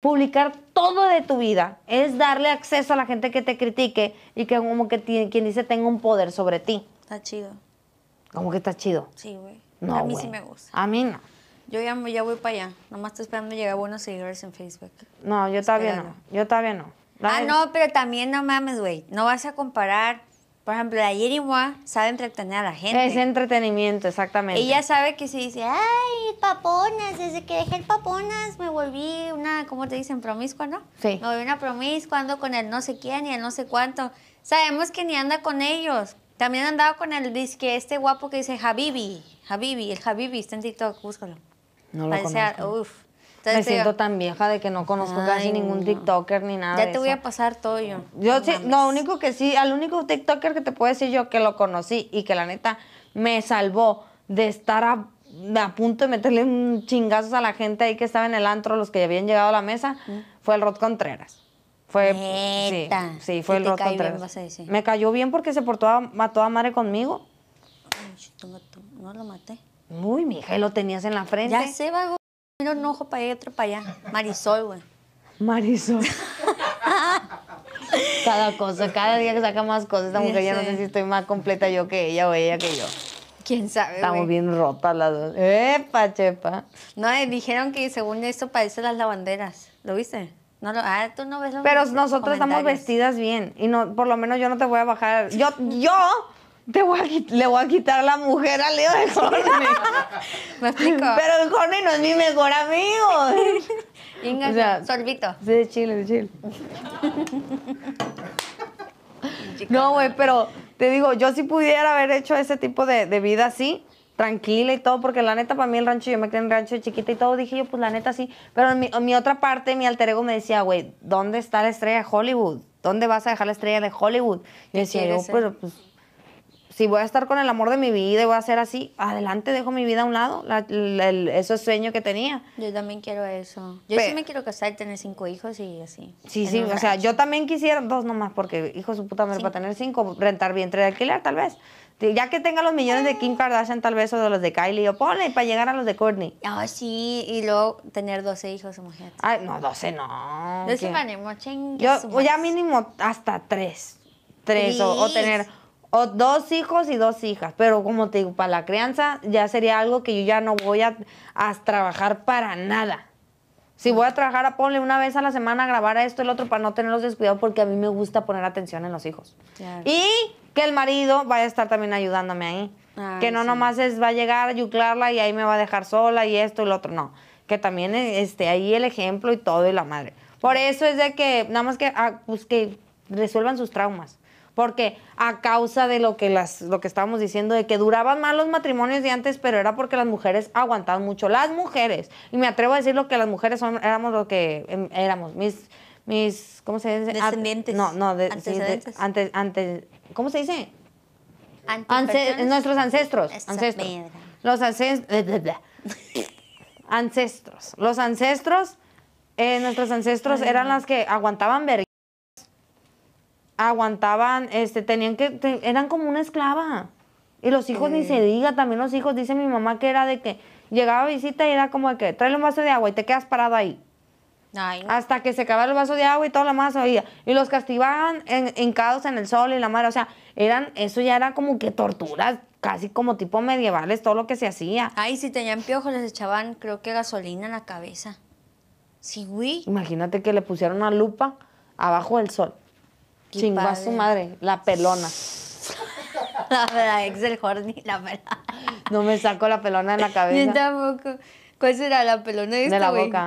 Publicar todo de tu vida es darle acceso a la gente que te critique y que como que quien dice tenga un poder sobre ti. Está chido. ¿Cómo que está chido? Sí, güey. a mí sí me gusta. A mí no. Yo ya, ya voy para allá. Nomás estoy esperando llegar buenos seguidores en Facebook. No, yo todavía no. Yo todavía no. Ah, no, pero también no mames, güey. No vas a comparar por ejemplo, la Yerimua sabe entretener a la gente. Es entretenimiento, exactamente. Ella sabe que si dice, ay, paponas, desde que dejé el paponas me volví una, ¿cómo te dicen? Promiscua, ¿no? Sí. Me volví una promiscua, ando con el no sé quién y el no sé cuánto. Sabemos que ni anda con ellos. También andaba con el disque este guapo que dice Habibi, Habibi, el Habibi, está en TikTok, búscalo. No lo conozco. Uf me siento tan vieja de que no conozco casi ningún TikToker ni nada. Ya te voy a pasar todo yo. Yo sí, lo único que sí, al único TikToker que te puedo decir yo que lo conocí y que la neta me salvó de estar a, punto de meterle un chingazos a la gente ahí que estaba en el antro, los que habían llegado a la mesa, fue el Rod Contreras. Fue, sí, fue el Rod Contreras. me cayó bien porque se portó a, a madre conmigo. no lo maté. Uy, mija, y lo tenías en la frente. Ya sé, vago. Un ojo para allá y otro para allá. Marisol, güey. Marisol. cada cosa, cada día que saca más cosas. Esta mujer ya, no sé si estoy más completa yo que ella o ella que yo. ¿Quién sabe? Estamos bien rotas las dos. ¡Epa, chepa! No, eh, dijeron que según esto parecen las lavanderas. ¿Lo viste? No lo, ah, tú no ves lo Pero nosotros estamos vestidas bien. Y no, por lo menos yo no te voy a bajar. Yo, yo te voy a, le voy a quitar la mujer a Leo de Horney. Me Pero el no es mi mejor amigo. o sorbito. Sí, de chile, de chile. no, güey, pero te digo, yo si pudiera haber hecho ese tipo de, vida así, tranquila y todo, porque la neta para mí el rancho, yo me quedé en rancho de chiquita y todo, dije yo, pues la neta sí, pero en mi, mi otra parte, mi alter ego me decía, güey, ¿dónde está la estrella de Hollywood? ¿Dónde vas a dejar la estrella de Hollywood? Y decía yo, pues, pues si voy a estar con el amor de mi vida y voy a ser así, adelante, dejo mi vida a un lado. eso es sueño que tenía. Yo también quiero eso. Yo sí me quiero casar, y tener cinco hijos y así. Sí, sí, o sea, yo también quisiera dos nomás, porque hijo su puta madre, para tener cinco, rentar vientre de alquiler, tal vez. Ya que tenga los millones de Kim Kardashian, tal vez, o de los de Kylie, o ponle para llegar a los de Courtney. Ah, sí, y luego tener 12 hijos o mujeres. Ay, no, 12 no. Yo, o ya mínimo hasta tres. Tres o tener o dos hijos y dos hijas, pero como te digo, para la crianza ya sería algo que yo ya no voy a, a trabajar para nada. Si voy a trabajar, a ponle una vez a la semana a grabar a esto y el otro para no tenerlos descuidados porque a mí me gusta poner atención en los hijos. Y que el marido vaya a estar también ayudándome ahí. que no nomás es va a llegar a yuclarla y ahí me va a dejar sola y esto y lo otro. No, que también esté ahí el ejemplo y todo y la madre. Por eso es de que nada más que, ah, pues que resuelvan sus traumas porque a causa de lo que las lo que estábamos diciendo de que duraban mal los matrimonios de antes, pero era porque las mujeres aguantaban mucho, las mujeres. Y me atrevo a decir lo que las mujeres éramos lo que em, éramos mis mis ¿cómo se dice? descendientes. no, no, antes antes ¿cómo se dice? nuestros ancestros, ancestros. Los ancestros ancestros. Los ancestros eh, nuestros ancestros eran las que aguantaban ver aguantaban, este, tenían que, eran como una esclava. Y los hijos ni se diga, también los hijos, dice mi mamá que era de que llegaba a visita y era como de que tráele un vaso de agua y te quedas parado ahí. Hasta que se acabara el vaso de agua y toda la masa oía. Y los castigaban hincados en, en el sol y la madre. O sea, eran, eso ya era como que torturas, casi como tipo medievales, todo lo que se hacía. Ay, si tenían piojos les echaban, creo que gasolina en la cabeza. Sí, güey. Imagínate que le pusieron una lupa abajo del sol. Chingó a su madre, la pelona. la verdad, ex del Jordi, la pelona. No me saco la pelona de la cabeza. ni tampoco. ¿Cuál será la pelona de, esta, de la este boca.